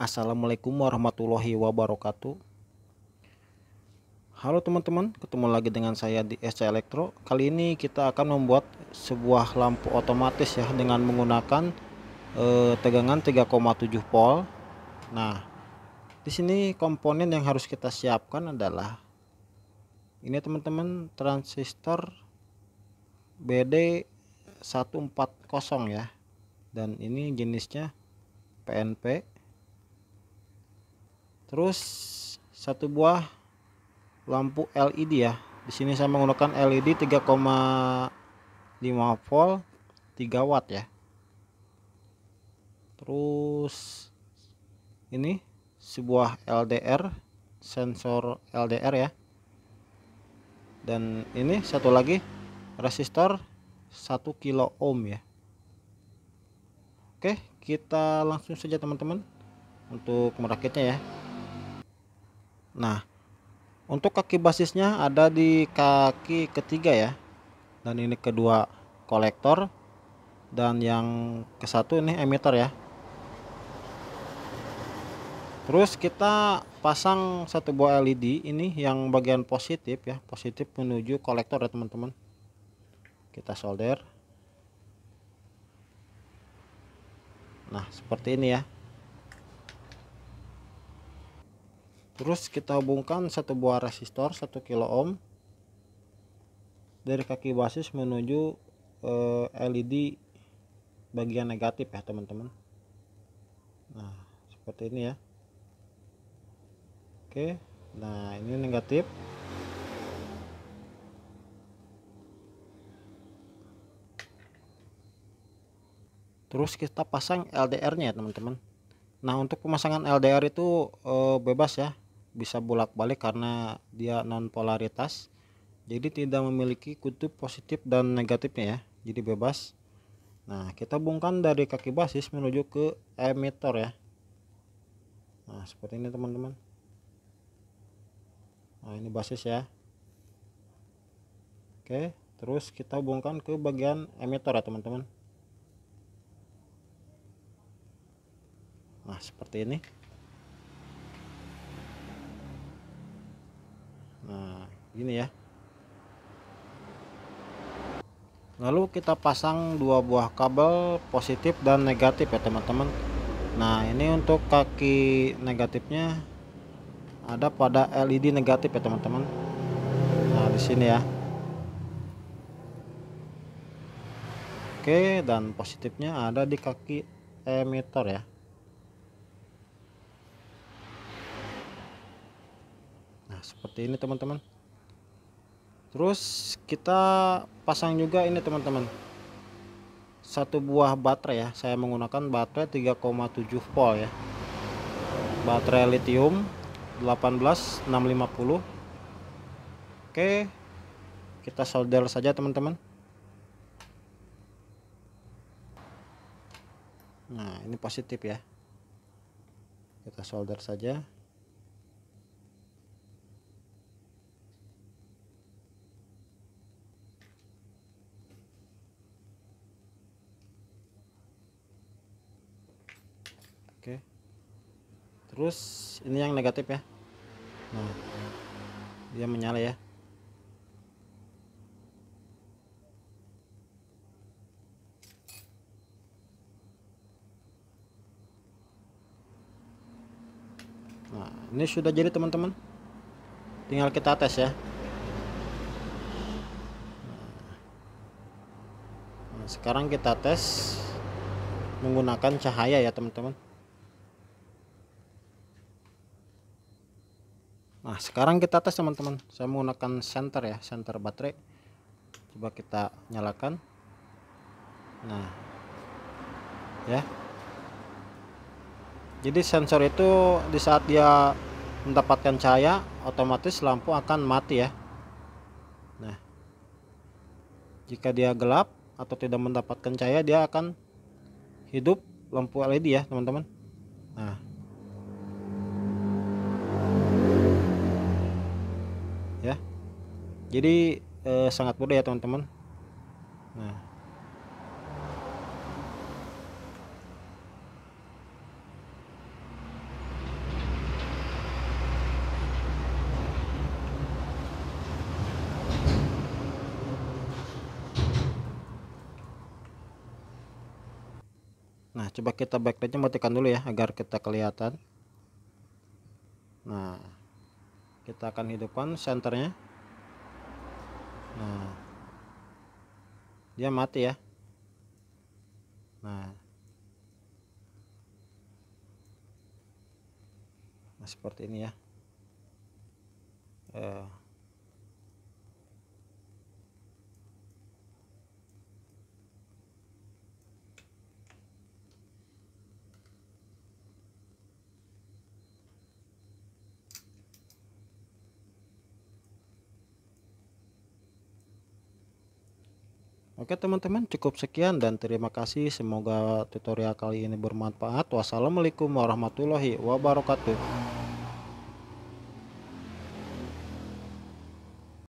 Assalamualaikum warahmatullahi wabarakatuh Halo teman-teman, ketemu lagi dengan saya di SC Elektro Kali ini kita akan membuat sebuah lampu otomatis ya Dengan menggunakan eh, tegangan 3,7 volt Nah, di sini komponen yang harus kita siapkan adalah Ini teman-teman transistor BD 140 ya dan ini jenisnya PNP terus satu buah lampu LED ya di sini saya menggunakan LED 3,5 volt 3 watt ya terus ini sebuah LDR sensor LDR ya dan ini satu lagi resistor 1 kilo ohm ya Oke kita langsung saja teman-teman untuk merakitnya ya Nah, untuk kaki basisnya ada di kaki ketiga ya. Dan ini kedua kolektor dan yang ke satu ini emitter ya. Terus kita pasang satu buah LED ini yang bagian positif ya, positif menuju kolektor ya teman-teman. Kita solder. Nah, seperti ini ya. terus kita hubungkan satu buah resistor 1 kilo ohm dari kaki basis menuju eh, LED bagian negatif ya teman-teman nah seperti ini ya oke nah ini negatif terus kita pasang LDR nya ya teman-teman nah untuk pemasangan LDR itu eh, bebas ya bisa bolak-balik karena dia non polaritas jadi tidak memiliki kutub positif dan negatifnya ya jadi bebas nah kita bungkan dari kaki basis menuju ke emitor ya nah seperti ini teman-teman nah ini basis ya oke terus kita bungkan ke bagian emitor ya teman-teman nah seperti ini gini ya lalu kita pasang dua buah kabel positif dan negatif ya teman-teman nah ini untuk kaki negatifnya ada pada LED negatif ya teman-teman nah di sini ya oke dan positifnya ada di kaki emitter ya nah seperti ini teman-teman terus kita pasang juga ini teman-teman satu buah baterai ya saya menggunakan baterai 3,7 volt ya baterai lithium 18650 oke kita solder saja teman-teman nah ini positif ya kita solder saja terus ini yang negatif ya nah dia menyala ya nah ini sudah jadi teman-teman tinggal kita tes ya nah, sekarang kita tes menggunakan cahaya ya teman-teman Nah sekarang kita tes teman-teman Saya menggunakan center ya center baterai Coba kita nyalakan Nah Ya Jadi sensor itu Di saat dia mendapatkan cahaya Otomatis lampu akan mati ya Nah Jika dia gelap Atau tidak mendapatkan cahaya Dia akan hidup lampu LED ya teman-teman Nah jadi eh, sangat mudah ya teman-teman nah Nah, coba kita backlightnya matikan dulu ya agar kita kelihatan. Nah, kita akan hidupkan senternya nah dia mati ya nah nah seperti ini ya eh, Oke teman-teman cukup sekian dan terima kasih semoga tutorial kali ini bermanfaat wassalamualaikum warahmatullahi wabarakatuh